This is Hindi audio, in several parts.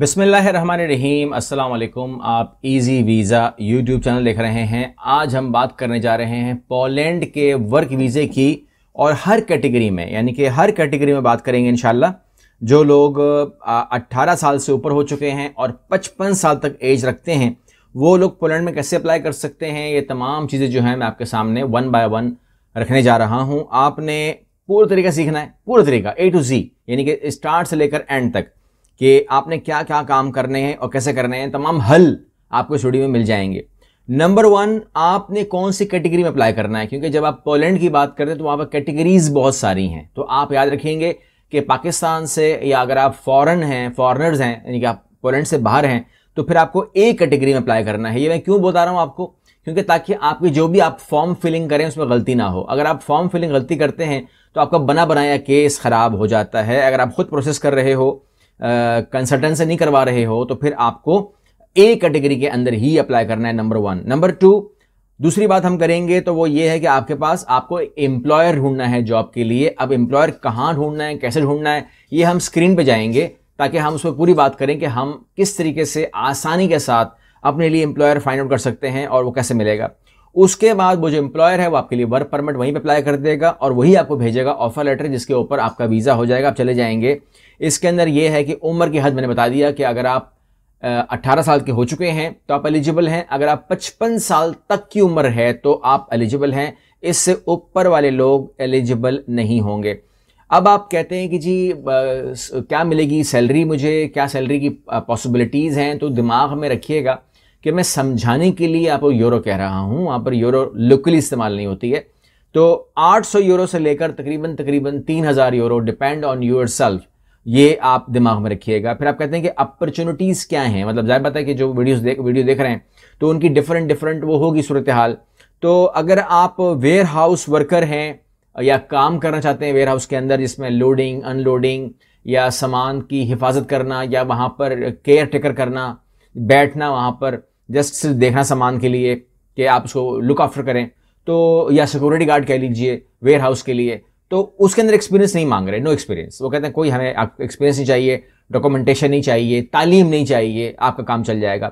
बिसमीम अल्लाम आप इजी वीज़ा यूट्यूब चैनल देख रहे हैं आज हम बात करने जा रहे हैं पोलैंड के वर्क वीज़े की और हर कैटेगरी में यानी कि हर कैटेगरी में बात करेंगे इन जो लोग 18 साल से ऊपर हो चुके हैं और 55 साल तक एज रखते हैं वो लोग पोलैंड में कैसे अप्लाई कर सकते हैं ये तमाम चीज़ें जो हैं मैं आपके सामने वन बाय वन रखने जा रहा हूँ आपने पूरा तरीका सीखना है पूरा तरीका ए टू जी यानी कि स्टार्ट से लेकर एंड तक कि आपने क्या क्या काम करने हैं और कैसे करने हैं तमाम हल आपको स्टूडियो में मिल जाएंगे नंबर वन आपने कौन सी कैटेगरी में अप्लाई करना है क्योंकि जब आप पोलैंड की बात करते हैं तो वहाँ पर कैटेगरीज बहुत सारी हैं तो आप याद रखेंगे कि पाकिस्तान से या अगर आप फॉरन हैं फॉरनर्स हैं यानी कि आप पोलैंड से बाहर हैं तो फिर आपको ए कैटेगरी में अप्लाई करना है ये मैं क्यों बता रहा हूँ आपको क्योंकि ताकि आपकी जो भी आप फॉर्म फिलिंग करें उसमें गलती ना हो अगर आप फॉर्म फिलिंग गलती करते हैं तो आपका बना बनाया केस ख़राब हो जाता है अगर आप खुद प्रोसेस कर रहे हो कंसल्टेंट से नहीं करवा रहे हो तो फिर आपको ए कैटेगरी के अंदर ही अप्लाई करना है नंबर वन नंबर टू दूसरी बात हम करेंगे तो वो ये है कि आपके पास आपको एम्प्लॉयर ढूंढना है जॉब के लिए अब एम्प्लॉयर कहाँ ढूंढना है कैसे ढूंढना है ये हम स्क्रीन पे जाएंगे ताकि हम उस पर पूरी बात करें कि हम किस तरीके से आसानी के साथ अपने लिए एम्प्लॉयर फाइंड आउट कर सकते हैं और वो कैसे मिलेगा उसके बाद वो जो एम्प्लॉयर है वो आपके लिए वर्क परमिट वहीं पर अप्लाई कर देगा और वही आपको भेजेगा ऑफर लेटर जिसके ऊपर आपका वीज़ा हो जाएगा आप चले जाएंगे इसके अंदर ये है कि उम्र की हद मैंने बता दिया कि अगर आप अट्ठारह साल के हो चुके हैं तो आप एलिजिबल हैं अगर आप पचपन साल तक की उम्र है तो आप एलिजिबल हैं इससे ऊपर वाले लोग एलिजिबल नहीं होंगे अब आप कहते हैं कि जी क्या मिलेगी सैलरी मुझे क्या सैलरी की पॉसिबिलिटीज़ हैं तो दिमाग में रखिएगा कि मैं समझाने के लिए आपको यूरो कह रहा हूँ वहाँ पर यूरो लोकली इस्तेमाल नहीं होती है तो 800 यूरो से लेकर तकरीबन तकरीबन 3000 euro depend on yourself ये आप दिमाग में रखिएगा फिर आप कहते हैं कि अपॉर्चुनिटीज़ क्या हैं मतलब जाहिर बात है कि जो वीडियोस देख वीडियो देख रहे हैं तो उनकी डिफरेंट डिफरेंट वो होगी सूरत हाल तो अगर आप वेयर हाउस वर्कर हैं या काम करना चाहते हैं वेयर हाउस के अंदर जिसमें लोडिंग अनलोडिंग या सामान की हिफाजत करना या वहाँ पर केयर टेकर करना बैठना वहाँ पर जस्ट सिर्फ देखना सामान के लिए कि आप उसको लुक आफ्टर करें तो या सिक्योरिटी गार्ड कह लीजिए वेयर हाउस के लिए तो उसके अंदर एक्सपीरियंस नहीं मांग रहे नो एक्सपीरियंस वो कहते हैं कोई हमें आप एक्सपीरियंस नहीं चाहिए डॉक्यूमेंटेशन नहीं चाहिए तालीम नहीं चाहिए आपका काम चल जाएगा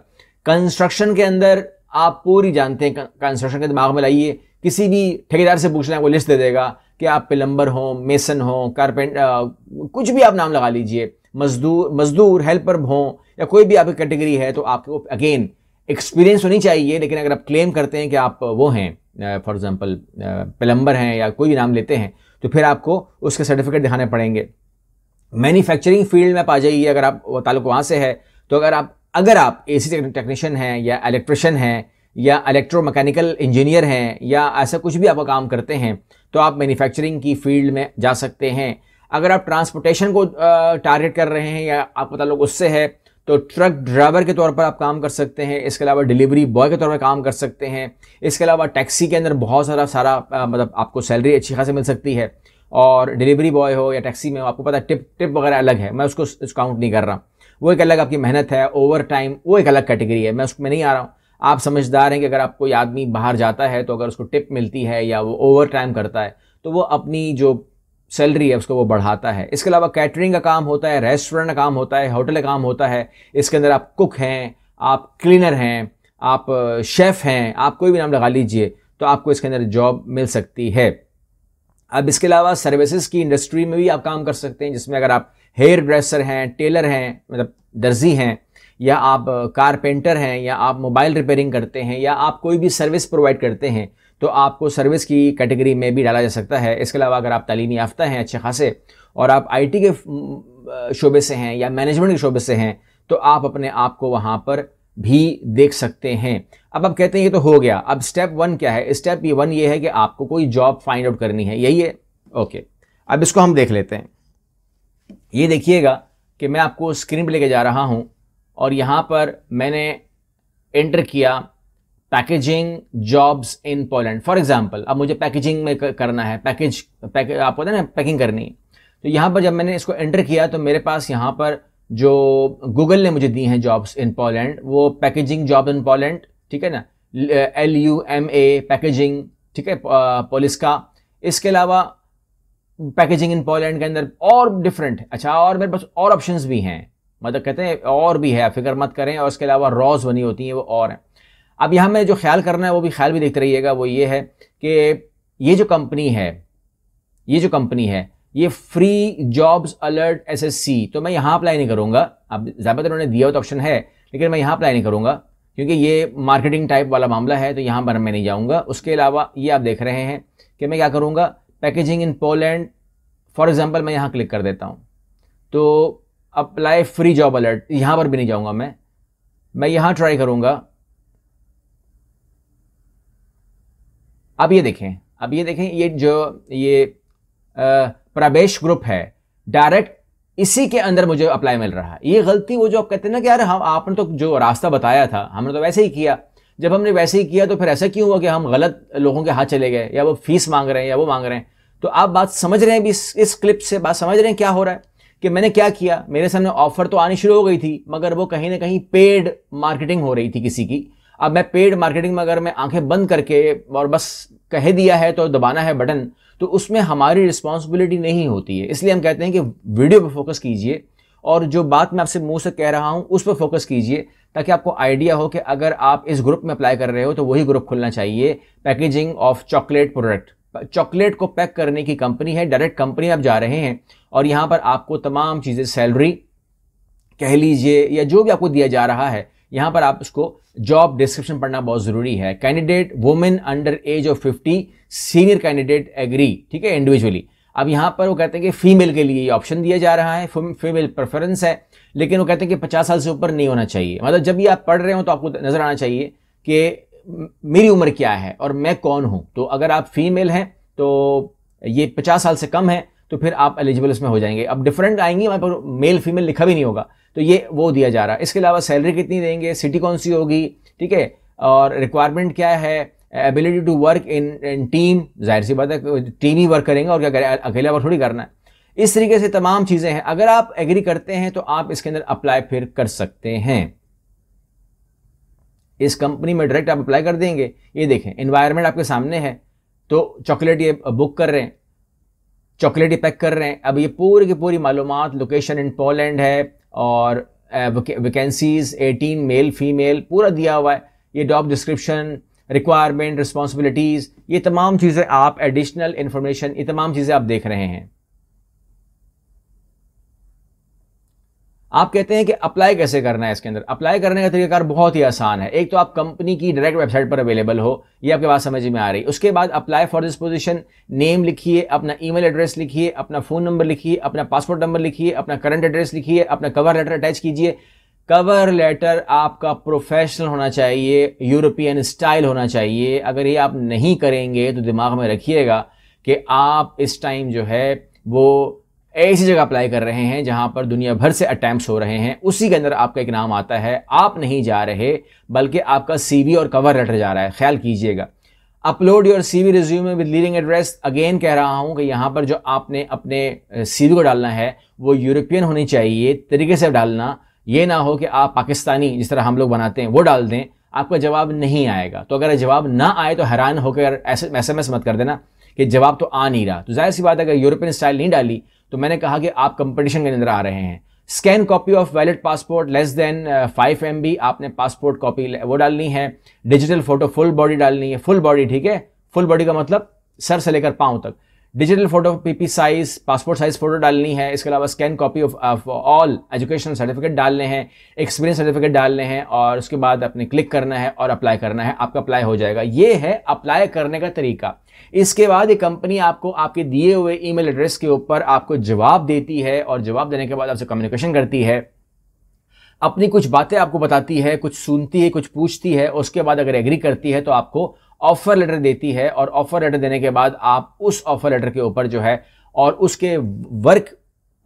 कंस्ट्रक्शन के अंदर आप पूरी जानते हैं कंस्ट्रक्शन के दिमाग में लाइए किसी भी ठेकेदार से पूछ लें वो लिस्ट दे देगा कि आप प्लम्बर हों मेसन हों कारपेंटर कुछ भी आप नाम लगा लीजिए मजदूर मजदूर हेल्पर हों या कोई भी आपकी कैटेगरी है तो आपको अगेन एक्सपीरियंस होनी चाहिए लेकिन अगर आप क्लेम करते हैं कि आप वो हैं फॉर एग्ज़ाम्पल प्लम्बर हैं या कोई भी नाम लेते हैं तो फिर आपको उसके सर्टिफिकेट दिखाने पड़ेंगे मैन्युफैक्चरिंग फील्ड में आप आ जाइए अगर आप वो ताल्लुक वहाँ से है तो अगर आप अगर आप ए सी टेक्नीशियन हैं या इलेक्ट्रिशियन हैं या इलेक्ट्रो मैकेनिकल इंजीनियर हैं या ऐसा कुछ भी आपका काम करते हैं तो आप मैन्युफैक्चरिंग की फील्ड में जा सकते हैं अगर आप ट्रांसपोर्टेशन को टारगेट कर रहे हैं या आपको ताल्लुक उससे है तो ट्रक ड्राइवर के तौर पर आप काम कर सकते हैं इसके अलावा डिलीवरी बॉय के तौर पर काम कर सकते हैं इसके अलावा टैक्सी के अंदर बहुत सारा सारा मतलब आपको सैलरी अच्छी खासी मिल सकती है और डिलीवरी बॉय हो या टैक्सी में हो आपको पता है टिप टिप वगैरह अलग है मैं उसको काउंट नहीं कर रहा वो एक अलग आपकी मेहनत है ओवर टाइम वो एक अलग कैटेगरी है मैं उसमें नहीं आ रहा हूँ आप समझदार हैं कि अगर आप कोई आदमी बाहर जाता है तो अगर उसको टिप मिलती है या वो ओवर टाइम करता है तो वो अपनी जो सैलरी है उसको वो बढ़ाता है इसके अलावा कैटरिंग का काम होता है रेस्टोरेंट का काम होता है होटल का काम होता है इसके अंदर आप कुक हैं आप क्लीनर हैं आप शेफ़ हैं आप कोई भी नाम लगा लीजिए तो आपको इसके अंदर जॉब मिल सकती है अब इसके अलावा सर्विसेज की इंडस्ट्री में भी आप काम कर सकते हैं जिसमें अगर आप हेयर ड्रेसर हैं टेलर हैं मतलब दर्जी हैं या आप कारपेंटर हैं या आप मोबाइल रिपेयरिंग करते हैं या आप कोई भी सर्विस प्रोवाइड करते हैं तो आपको सर्विस की कैटेगरी में भी डाला जा सकता है इसके अलावा अगर आप तालीमी याफ्ता हैं अच्छे खासे और आप आईटी के शोबे से हैं या मैनेजमेंट के शोबे से हैं तो आप अपने आप को वहाँ पर भी देख सकते हैं अब आप कहते हैं ये तो हो गया अब स्टेप वन क्या है स्टेप ये वन ये है कि आपको कोई जॉब फाइंड आउट करनी है यही है ओके अब इसको हम देख लेते हैं ये देखिएगा कि मैं आपको स्क्रीन पर लेके जा रहा हूँ और यहाँ पर मैंने एंटर किया packaging jobs in Poland for example अब मुझे पैकेजिंग में करना है पैकेज पैकेज आपको पता ना पैकिंग करनी तो यहाँ पर जब मैंने इसको एंटर किया तो मेरे पास यहाँ पर जो गूगल ने मुझे दी हैं जॉब्स इन पोलैंड वो पैकेजिंग जॉब इन पोलैंड ठीक है ना L U M A packaging ठीक है पोलिस का इसके अलावा पैकेजिंग इन पोलैंड के अंदर और डिफरेंट अच्छा और मेरे पास और ऑप्शंस भी हैं मतलब कहते हैं और भी है फिक्र मत करें और इसके अलावा रॉज बनी होती हैं वो और हैं अब यहाँ में जो ख्याल करना है वो भी ख्याल भी देखते रहिएगा वो ये है कि ये जो कंपनी है ये जो कंपनी है ये फ्री जॉब्स अलर्ट एसएससी तो मैं यहाँ अप्लाई नहीं करूँगा अब ज़्यादातर उन्होंने दिया हुआ तो ऑप्शन है लेकिन मैं यहाँ अप्लाई नहीं करूँगा क्योंकि ये मार्केटिंग टाइप वाला मामला है तो यहाँ पर मैं नहीं जाऊँगा उसके अलावा ये आप देख रहे हैं कि मैं क्या करूँगा packaging in Poland for example मैं यहाँ क्लिक कर देता हूँ तो अप्लाई फ्री जॉब अलर्ट यहां पर भी नहीं जाऊंगा मैं मैं यहां ट्राई करूंगा अब ये देखें अब ये देखें ये जो ये प्रवेश ग्रुप है डायरेक्ट इसी के अंदर मुझे अप्लाई मिल रहा है ये गलती वो जो आप कहते हैं ना कि यार हम आपने तो जो रास्ता बताया था हमने तो वैसे ही किया जब हमने वैसे ही किया तो फिर ऐसा क्यों हुआ कि हम गलत लोगों के हाथ चले गए या वो फीस मांग रहे हैं या वो मांग रहे हैं तो आप बात समझ रहे हैं इस, इस क्लिप से बात समझ रहे हैं क्या हो रहा है कि मैंने क्या किया मेरे सामने ऑफर तो आनी शुरू हो गई थी मगर वो कहीं ना कहीं पेड मार्केटिंग हो रही थी किसी की अब मैं पेड मार्केटिंग में अगर मैं आंखें बंद करके और बस कह दिया है तो दबाना है बटन तो उसमें हमारी रिस्पॉन्सिबिलिटी नहीं होती है इसलिए हम कहते हैं कि वीडियो पर फोकस कीजिए और जो बात मैं आपसे मुंह से कह रहा हूं उस पर फोकस कीजिए ताकि आपको आइडिया हो कि अगर आप इस ग्रुप में अप्लाई कर रहे हो तो वही ग्रुप खुलना चाहिए packaging of chocolate product chocolate को पैक करने की कंपनी है डायरेक्ट कंपनी आप जा रहे हैं और यहाँ पर आपको तमाम चीज़ें सैलरी कह लीजिए या जो भी आपको दिया जा रहा है यहाँ पर आप उसको जॉब डिस्क्रिप्शन पढ़ना बहुत ज़रूरी है candidate women under age of fifty senior candidate agree ठीक है इंडिविजुअली अब यहाँ पर वो कहते हैं कि फीमेल के लिए ऑप्शन दिया जा रहा है फीमेल प्रेफरेंस है लेकिन वो कहते हैं कि पचास साल से ऊपर नहीं होना चाहिए मतलब जब भी आप पढ़ रहे हो तो आपको नज़र आना चाहिए कि मेरी उम्र क्या है और मैं कौन हूं तो अगर आप फीमेल हैं तो ये पचास साल से कम है तो फिर आप एलिजिबल इसमें हो जाएंगे अब डिफरेंट आएंगी वहाँ पर मेल फीमेल लिखा भी नहीं होगा तो ये वो दिया जा रहा है इसके अलावा सैलरी कितनी देंगे सिटी कौन सी होगी ठीक है और रिक्वायरमेंट क्या है ability to work in in team जाहिर सी बात है टीम ही वर्क करेंगे और क्या करें अकेला वर्क थोड़ी करना है इस तरीके से तमाम चीज़ें हैं अगर आप एग्री करते हैं तो आप इसके अंदर अप्लाई फिर कर सकते हैं इस कंपनी में डायरेक्ट आप अप्लाई कर देंगे ये देखें इन्वायरमेंट आपके सामने है तो चॉकलेट ये बुक कर रहे हैं चॉकलेट ये पैक कर रहे हैं अब ये पूरी की पूरी मालूम लोकेशन इन पोलैंड है और वैकेंसीज एटीन मेल फीमेल पूरा दिया हुआ है ये जॉब डिस्क्रिप्शन रिक्वायरमेंट रिस्पॉन्सिबिलिटीज़ ये तमाम चीज़ें आप एडिशनल इन्फॉर्मेशन ये तमाम चीज़ें आप देख रहे हैं आप कहते हैं कि अप्लाई कैसे करना है इसके अंदर अप्लाई करने का तरीकाकार बहुत ही आसान है एक तो आप कंपनी की डायरेक्ट वेबसाइट पर अवेलेबल हो ये आपके बात समझ में आ रही है उसके बाद apply for this position name लिखिए अपना ईमेल एड्रेस लिखिए अपना फ़ोन नंबर लिखिए अपना पासपोर्ट नंबर लिखिए अपना करंट एड्रेस लिखिए अपना कवर लेटर अटैच कीजिए कवर लेटर आपका प्रोफेशनल होना चाहिए यूरोपियन स्टाइल होना चाहिए अगर ये आप नहीं करेंगे तो दिमाग में रखिएगा कि आप इस टाइम जो है वो ऐसी जगह अप्लाई कर रहे हैं जहां पर दुनिया भर से अटैम्प्ट हो रहे हैं उसी के अंदर आपका एक नाम आता है आप नहीं जा रहे बल्कि आपका सी और कवर लेटर जा रहा है ख्याल कीजिएगा upload your C V resume with leading address again कह रहा हूँ कि यहाँ पर जो आपने अपने सी को डालना है वो यूरोपियन होनी चाहिए तरीके से डालना ये ना हो कि आप पाकिस्तानी जिस तरह हम लोग बनाते हैं वो डाल दें आपका जवाब नहीं आएगा तो अगर जवाब ना आए तो हैरान होकर एस एम एस मत कर देना कि जवाब तो आ नहीं रहा तो जाहिर सी बात अगर यूरोपियन स्टाइल नहीं डाली तो मैंने कहा कि आप कंपटीशन के अंदर आ रहे हैं scan copy of valid passport less than five M आपने पासपोर्ट कॉपी वो डालनी है डिजिटल फोटो फुल बॉडी डालनी है फुल बॉडी ठीक है फुल बॉडी का मतलब सर से लेकर पाँव तक digital photo PP size passport size photo डालनी है इसके अलावा scan copy of all educational certificate डालने हैं एक्सपीरियंस सर्टिफिकेट डालने हैं और उसके बाद आपने क्लिक करना है और अप्लाई करना है आपका अप्लाई हो जाएगा ये है अप्लाई करने का तरीका इसके बाद ये कंपनी आपको आपके दिए हुए ई एड्रेस के ऊपर आपको जवाब देती है और जवाब देने के बाद आपसे कम्युनिकेशन करती है अपनी कुछ बातें आपको बताती है कुछ सुनती है कुछ पूछती है उसके बाद अगर एग्री करती है तो आपको ऑफर लेटर देती है और ऑफर लेटर देने के बाद आप उस ऑफर लेटर के ऊपर जो है और उसके वर्क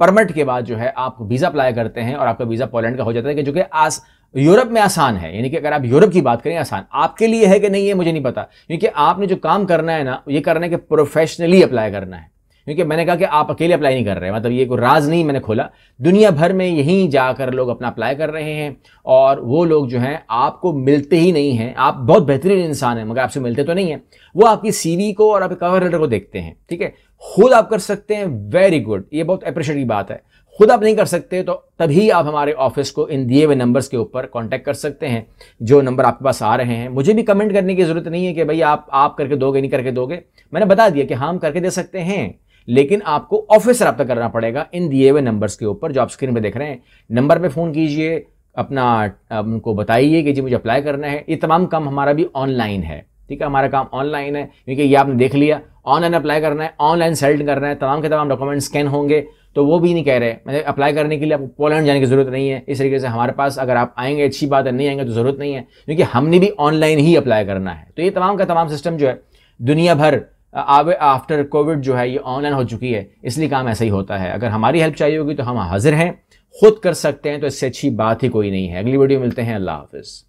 परमिट के बाद जो है आप वीज़ा अप्लाई करते हैं और आपका वीज़ा पोलैंड का हो जाता है कि जो कि आज यूरोप में आसान है यानी कि अगर आप यूरोप की बात करें आसान आपके लिए है कि नहीं ये मुझे नहीं पता क्योंकि आपने जो काम करना है ना ये करना है कि प्रोफेशनली अप्लाई करना है क्योंकि मैंने कहा कि आप अकेले अप्लाई नहीं कर रहे मतलब ये कोई राज नहीं मैंने खोला दुनिया भर में यहीं जाकर लोग अपना अप्लाई कर रहे हैं और वो लोग जो हैं आपको मिलते ही नहीं हैं आप बहुत बेहतरीन इंसान हैं मगर आपसे मिलते तो नहीं हैं वो आपकी सी को और आपके कवर लेटर को देखते हैं ठीक है खुद आप कर सकते हैं वेरी गुड ये बहुत अप्रिशिएट की बात है खुद आप नहीं कर सकते तो तभी आप हमारे ऑफिस को इन दिए हुए नंबर्स के ऊपर कांटेक्ट कर सकते हैं जो नंबर आपके पास आ रहे हैं मुझे भी कमेंट करने की ज़रूरत नहीं है कि भाई आप आप करके दोगे नहीं करके दोगे मैंने बता दिया कि हाँ, हम करके दे सकते हैं लेकिन आपको ऑफिस रब्ता करना पड़ेगा इन दिए हुए नंबर्स के ऊपर जो आप स्क्रीन पर देख रहे हैं नंबर पर फ़ोन कीजिए अपना उनको बताइए कि जी मुझे अप्लाई करना है ये तमाम काम हमारा भी ऑनलाइन है ठीक है हमारा काम ऑनलाइन है क्योंकि ये आपने देख लिया ऑनलाइन अप्लाई करना है ऑनलाइन सेल्ट करना है तमाम के तमाम डॉक्यूमेंट स्कैन होंगे तो वो भी नहीं कह रहे मतलब अप्लाई करने के लिए आपको पोलैंड जाने की ज़रूरत नहीं है इस तरीके से हमारे पास अगर आप आएंगे अच्छी बात है नहीं आएंगे तो ज़रूरत नहीं है क्योंकि हमने भी ऑनलाइन ही अप्लाई करना है तो ये तमाम का तमाम सिस्टम जो है दुनिया भर आफ्टर कोविड जो है ये ऑनलाइन हो चुकी है इसलिए काम ऐसा ही होता है अगर हमारी हेल्प चाहिए होगी तो हम हाजिर हैं खुद कर सकते हैं तो इससे अच्छी बात ही कोई नहीं है अगली वीडियो मिलते हैं अल्लाह हाफिज़